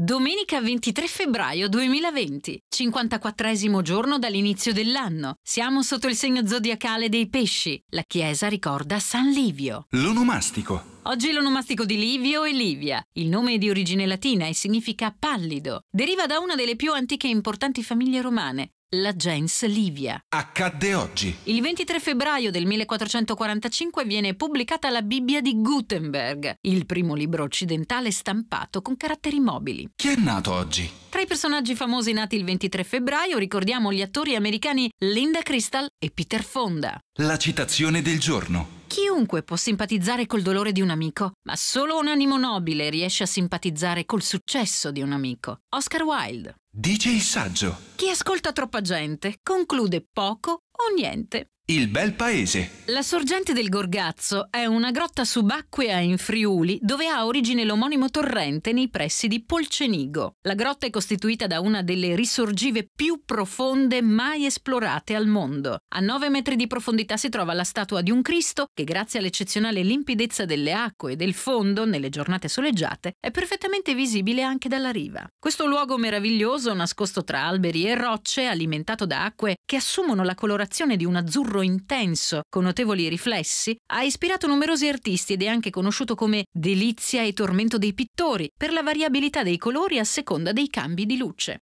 Domenica 23 febbraio 2020, 54 esimo giorno dall'inizio dell'anno. Siamo sotto il segno zodiacale dei pesci. La chiesa ricorda San Livio. L'onomastico. Oggi l'onomastico di Livio è Livia. Il nome è di origine latina e significa pallido. Deriva da una delle più antiche e importanti famiglie romane, la gens Livia. Accadde oggi. Il 23 febbraio del 1445 viene pubblicata la Bibbia di Gutenberg, il primo libro occidentale stampato con caratteri mobili. Chi è nato oggi? Tra i personaggi famosi nati il 23 febbraio ricordiamo gli attori americani Linda Crystal e Peter Fonda. La citazione del giorno. Chiunque può simpatizzare col dolore di un amico, ma solo un animo nobile riesce a simpatizzare col successo di un amico. Oscar Wilde. Dice il saggio. Chi ascolta troppa gente conclude poco o niente. Il bel paese. La sorgente del Gorgazzo è una grotta subacquea in Friuli dove ha origine l'omonimo torrente nei pressi di Polcenigo. La grotta è costituita da una delle risorgive più profonde mai esplorate al mondo. A 9 metri di profondità Margherita si trova la statua di un Cristo che grazie all'eccezionale limpidezza delle acque e del fondo nelle giornate soleggiate è perfettamente visibile anche dalla riva. Questo luogo meraviglioso nascosto tra alberi e rocce, alimentato da acque che assumono la colorazione di un azzurro intenso con notevoli riflessi, ha ispirato numerosi artisti ed è anche conosciuto come delizia e tormento dei pittori per la variabilità dei colori a seconda dei cambi di luce.